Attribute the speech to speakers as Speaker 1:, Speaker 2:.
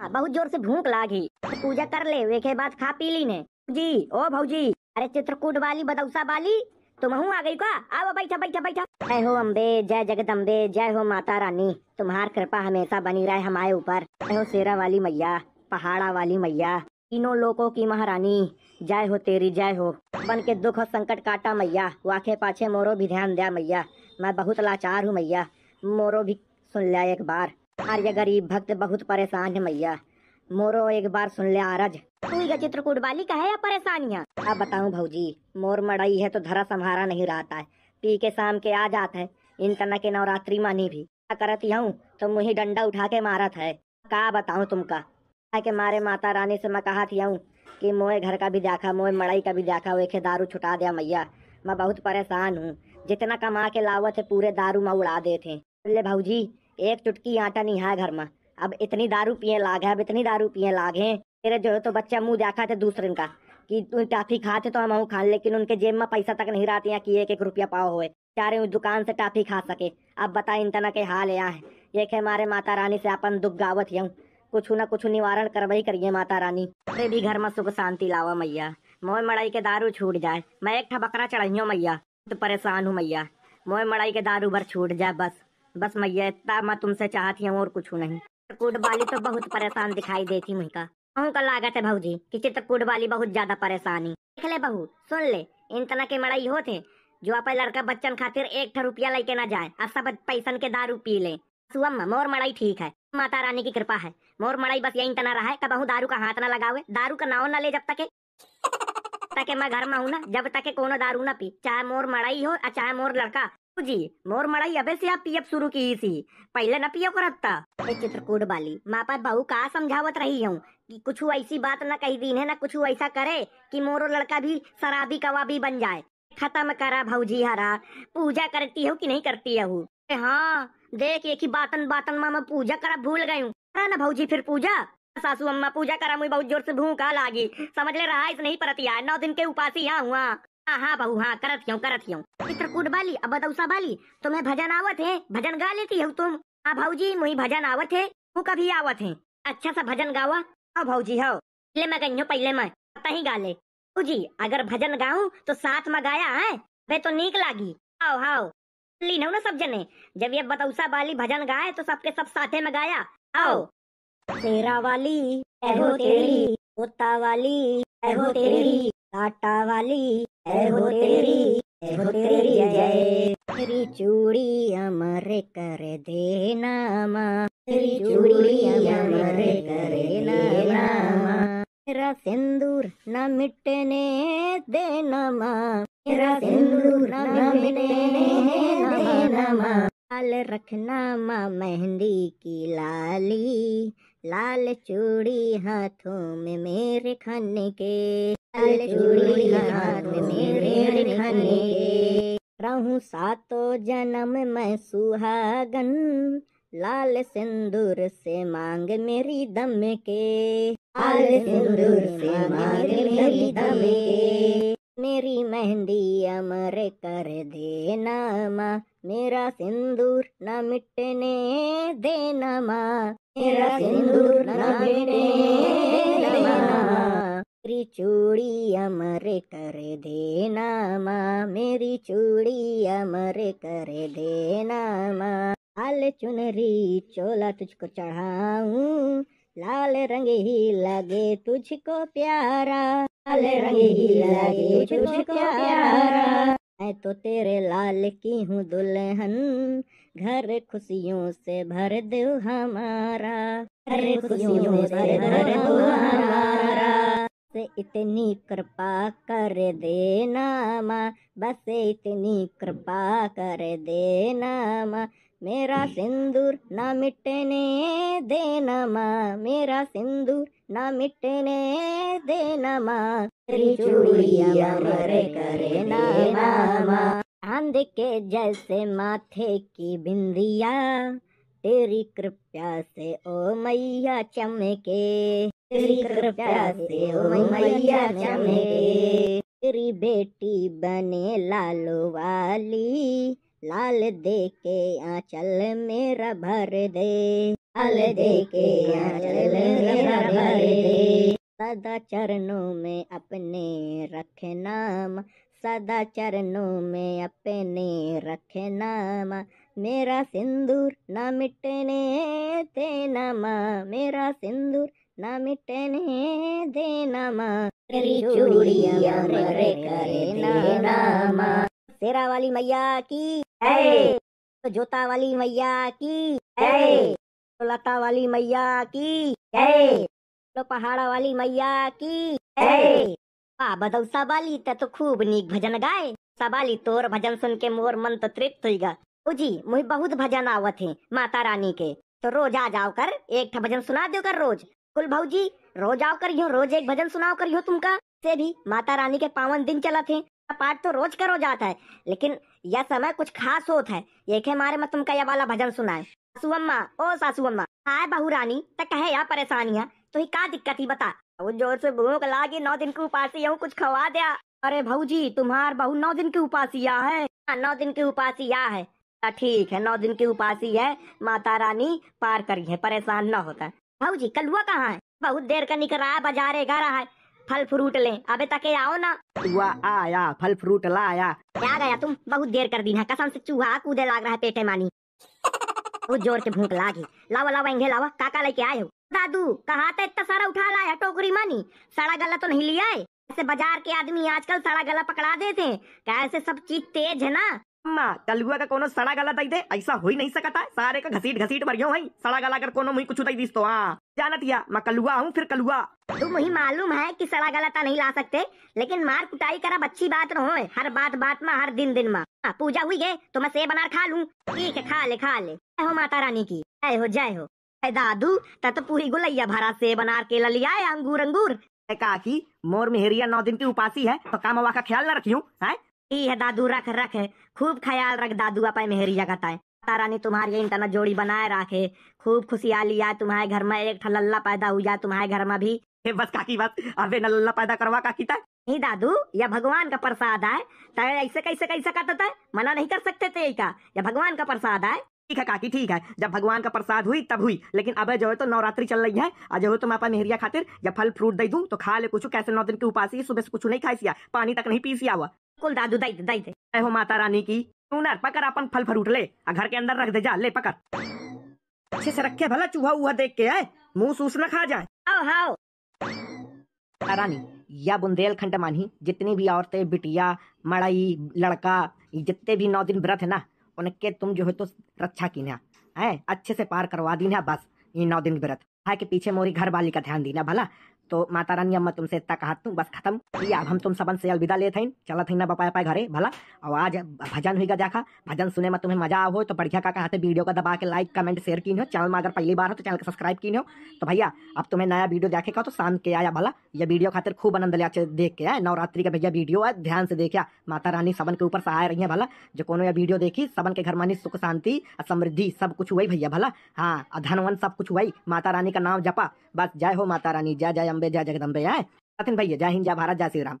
Speaker 1: हाँ, बहुत जोर से भूख लागी पूजा कर ले वे के बाद खा पी ली ने जी ओ भाजी अरे चित्रकूट वाली बदौसा वाली तुम हूँ आ गई का आओ बैठा बैठा बैठा जय हो अम्बे जय अम्बे जय हो माता रानी तुम्हार कृपा हमेशा बनी रहे हमारे ऊपर जय हो शेरा वाली मैया पहाड़ा वाली मैया तीनों लोगों की महारानी जय हो तेरी जय हो बन के दुख और संकट काटा मैया वाखे पाछे मोरो भी ध्यान दिया मैया मैं बहुत लाचार हूँ मैया मोरो भी सुन लिया एक बार यार ये गरीब भक्त बहुत परेशान है मैया मोरो एक बार सुन ले आरज तू ये चित्रकूट वाली का है या परेशानियाँ अब बताऊँ भाजी मोर मड़ई है तो धरा संहारा नहीं रहता है पी के शाम के आ जाता है इन तना के नवरात्रि मानी भी करती हूँ तो मुही डंडा उठा के मारत है का बताऊँ तुमका के मारे माता रानी से मैं कहा थी हूँ कि मोए घर का भी देखा मोए मड़ई का भी देखा खे दारू छुटा दिया मैया मैं बहुत परेशान हूँ जितना कमा के लावत है पूरे दारू में उड़ा देते भाजी एक चुटकी आटा नहीं है घर में अब इतनी दारू पिए लाग है अब इतनी दारू पिए लाग है तेरे जो है तो बच्चा मुंह देखा थे दूसरे का कि तू टाफी खाते तो हम खा लेकिन उनके जेब में पैसा तक नहीं रहते हैं कि एक एक रुपया पाओ हुए चारे उस दुकान से टाफी खा सके अब बता इन तना के हाल यहाँ है एक है हमारे माता रानी से अपन दुख गावत यूँ कुछ न कुछ निवारण करवाई करिए माता रानी अरे भी घर में सुख शांति लावा मैया मोह मड़ाई के दारू छूट जाए मैं एक ठबकरा चढ़ाई हूँ मैया तो परेशान हूँ मैया मोह मड़ाई के दारू भर छूट जाए बस बस मैया इतना मैं तुमसे चाहती हूँ और कुछ नहीं चित्रकूट वाली तो बहुत परेशान दिखाई देती का कहूँ का लागत है भाजी की चित्रकूट वाली बहुत ज्यादा परेशानी देख ले बहू सुन ले इन तरह के मड़ाई होते जो आप लड़का बच्चन खातिर एक रुपया लेके ना जाए अब सब पैसन के दारू पी ले मोर मड़ाई ठीक है माता रानी की कृपा है मोर मड़ाई बस यही तना रहा है दारू का हाथ ना लगावे दारू का नाव ना ले जब तक तक मैं घर में हूँ ना जब तक कोनो दारू ना पी चाहे मोर मड़ाई हो और चाहे मोर लड़का जी मोर मड़ाई अबे से आप पीएफ शुरू की सी पहले ना पियो करता अरे चित्रकूट वाली माँ पर बहू का समझावत रही हूँ कि कुछ ऐसी बात न कही दिन है ना कुछ ऐसा करे कि मोरो लड़का भी शराबी कवाबी बन जाए खत्म करा भाजी हरा पूजा करती हो कि नहीं करती हूँ हाँ देख एक ही बातन बातन मामा पूजा करा भूल गयी हूँ ना भाजी फिर पूजा सासू अम्मा पूजा करा मुझे बहुत जोर से भूखा लागी समझ ले रहा इस नहीं परतिया नौ दिन के उपासी यहाँ हुआ हाँ बहू हाँ करत क्यों करत क्यों चित्रकूट बाली अब बदौसा बाली तुम्हें भजन आवत है भजन गा लेती हूँ तुम हाँ भाजी मुही भजन आवत है वो कभी आवत है अच्छा सा भजन गावा हाँ भाजी हो पहले मैं गई हूँ पहले मैं पता ही गा ले जी अगर भजन गाऊ तो साथ में गाया है वे तो नीक लागी आओ हाओ लीन ना सब जने जब ये बतौसा वाली भजन गाए तो सबके सब साथे में गाया आओ तेरा वाली तेरी वाली तेरी टाटा वाली है तेरी है तेरी जय तेरी चूड़ी हमारे कर देना माँ तेरी चूड़ी अमर कर देना मेरा सिंदूर न मिटने देना माँ तेरा सिंदूर न मिटने देना माँ लाल रखना माँ मेहंदी की लाली लाल चूड़ी हाथों में मेरे खाने के लाल चूड़ी हाथ में मेरे खाने के रहूं सातो जन्म मैं सुहागन लाल सिंदूर से मांग मेरी दम के लाल सिंदूर से मांग मेरी दम के मेरी मेहंदी अमर कर देना माँ मेरा सिंदूर न मिटने देना माँ मेरी चूड़ी अमर कर देना माँ मेरी चूड़ी अमर कर देना माँ लाल चुनरी चोला तुझको चढ़ाऊं लाल रंग ही लगे तुझको प्यारा लाल रंग ही लगे तुझको प्यारा मैं तो तेरे लाल की हूँ दुल्हन घर खुशियों से भर दो हमारा घर खुशियों से भर दो हमारा से इतनी कृपा कर देना माँ बस इतनी कृपा कर देना माँ मेरा सिंदूर ना मिटने देना माँ मेरा सिंदूर ना मिटने देना माँ चूड़िया मर करे ना मामा चांद के जैसे माथे की बिंदिया तेरी कृपया से ओ मैया चमके तेरी कृपया से ओ मैया चमके तेरी बेटी बने लालो वाली लाल दे के आंचल मेरा भर दे लाल दे के आंचल मेरा भर दे सदा चरणों में अपने रख नाम सदा चरणों में अपने रख नाम मेरा सिंदूर ना मिटने दे माँ मेरा सिंदूर ना मिटने दे माँ तेरी चूड़िया मेरे करे ना माँ शेरा वाली मैया की है जोता वाली मैया की है लता वाली मैया की है तो पहाड़ा वाली मैया की આ बदल सबाली તે તો ખૂબ નીક ભજન ગાય तोर भजन सुन के मोर मन तो तृप्त हो गा जी मुझे बहुत भजन आवत है माता रानी के तो रोज आ जाओ कर एक भजन सुना दो कर रोज कुल भाजी रोज आओ कर यूँ रोज एक भजन सुनाओ कर यूँ तुमका से भी माता रानी के पावन दिन चलत है पाठ तो रोज करो जाता है लेकिन यह समय कुछ खास होता है ये के मारे में तुमका यह वाला भजन सुनाए सासू अम्मा ओ सासू अम्मा आए बहू रानी तक कहे यह परेशानियाँ तो का दिक्कत ही बता वो जोर से भूख लागे नौ दिन की उपासिया कुछ खवा दिया अरे भाजी तुम्हार बहू नौ दिन की या है हाँ, नौ दिन की या है हाँ, ठीक है नौ दिन की उपासी है माता रानी पार करी है परेशान न होता भाजी कलुआ कहाँ है बहुत देर का निकल रहा है बाजारे घर रहा है फल फ्रूट ले अबे तक आओ ना
Speaker 2: चूहा आया फल फ्रूट लाया
Speaker 1: क्या गया तुम बहुत देर कर दी है कसम से चूहा कूदे लाग रहा है पेटे मानी बहुत जोर से भूख लागी लावा लावा इंगे लावा काका लेके आये हो दादू कहा था इतना सारा उठा लाया टोकरी मानी सड़ा गला तो नहीं लिया है ऐसे बाजार के आदमी आजकल सड़ा
Speaker 2: गला पकड़ा देते हैं क्या ऐसे सब चीज तेज है ना अम्मा कलुआ का कोनो सड़ा गला दई दे ऐसा हो ही नहीं सकता सारे का घसीट घसीट मर गयो भाई सड़ा गला अगर कोनो मुई कुछ दई दिस तो हाँ जानत या मैं कलुआ हूँ फिर कलुआ तुम ही मालूम है कि सड़ा ता नहीं ला सकते लेकिन मार कुटाई करा
Speaker 1: अच्छी बात न हर बात बात में हर दिन दिन में हाँ, पूजा हुई है तो मैं सेब अनार खा लूं ठीक है खा ले खा ले हो माता रानी की जय हो जय हो है दादू तब तो पूरी गुलैया भरा
Speaker 2: से बना के ललिया है अंगूर अंगूर का की मोर मेहरिया नौ दिन की उपासी है तो काम का ख्याल न रखियो है दादू रख रख खूब ख्याल रख दादू अपने मेहरिया का ताए
Speaker 1: तारा ने तुम्हारी इंटरना जोड़ी बनाए रखे खूब खुशियाली आ तुम्हारे घर में एक ठलल्ला पैदा हुआ तुम्हारे घर में भी बस काकी बस अबे नल्ला पैदा करवा काकी तक नहीं दादू या भगवान
Speaker 2: का प्रसाद है ऐसे कैसे कैसे करता था मना नहीं कर सकते थे का या भगवान का प्रसाद है ठीक है काकी ठीक है जब भगवान का प्रसाद हुई तब हुई लेकिन अब जो है तो नवरात्रि चल रही है आज जो है तो अपना मेहरिया खातिर जब फल फ्रूट दे दूँ तो खा ले कुछ कैसे नौ दिन की उपासी सुबह से कुछ नहीं खाई सिया पानी तक नहीं पी सिया हुआ कुल दादू दई दई दे हो माता रानी की सुनर पकड़ अपन फल फ्रूट ले घर के अंदर रख दे जा ले पकड़ अच्छे से रखे भला चूहा उहा देख के है मुंह सूस न खा जाए रानी या बुंदेलखंड मानी जितनी भी औरतें बिटिया मड़ई लड़का जितने भी नौ दिन व्रत है ना उनके तुम जो है तो रक्षा की ना है अच्छे से पार करवा दी ना बस ये नौ दिन व्रत है कि पीछे मोरी घर वाली का ध्यान देना भला तो माता रानी अम्मा तुमसे इतना कहा तुम बस खत्म अब हम तुम सबन से अलविदा लेते हैं चला थी ना बपाए पाए घरे भला और आज भजन हुई देखा भजन सुने में तुम्हें मजा आओ तो बढ़िया का कहा वीडियो को दबा के लाइक कमेंट शेयर की हो चैनल में अगर पहली बार हो तो चैनल को सब्सक्राइब की हो तो भैया अब तुम्हें नया वीडियो देखे तो शाम के आया भला ये वीडियो खातिर खूब आनंद लिया देख के आए नवरात्रि का भैया वीडियो है ध्यान से देखा माता रानी सबन के ऊपर सहाय रही है भला जो को वीडियो देखी सबन के घर मानी सुख शांति और समृद्धि सब कुछ हुई भैया भला हाँ धनवन सब कुछ हुई माता रानी का नाम जपा बस जय हो माता रानी जय जय जगदम्बे जय जगदम्बे जय सतिन भैया जय हिंद जय भारत जय श्री राम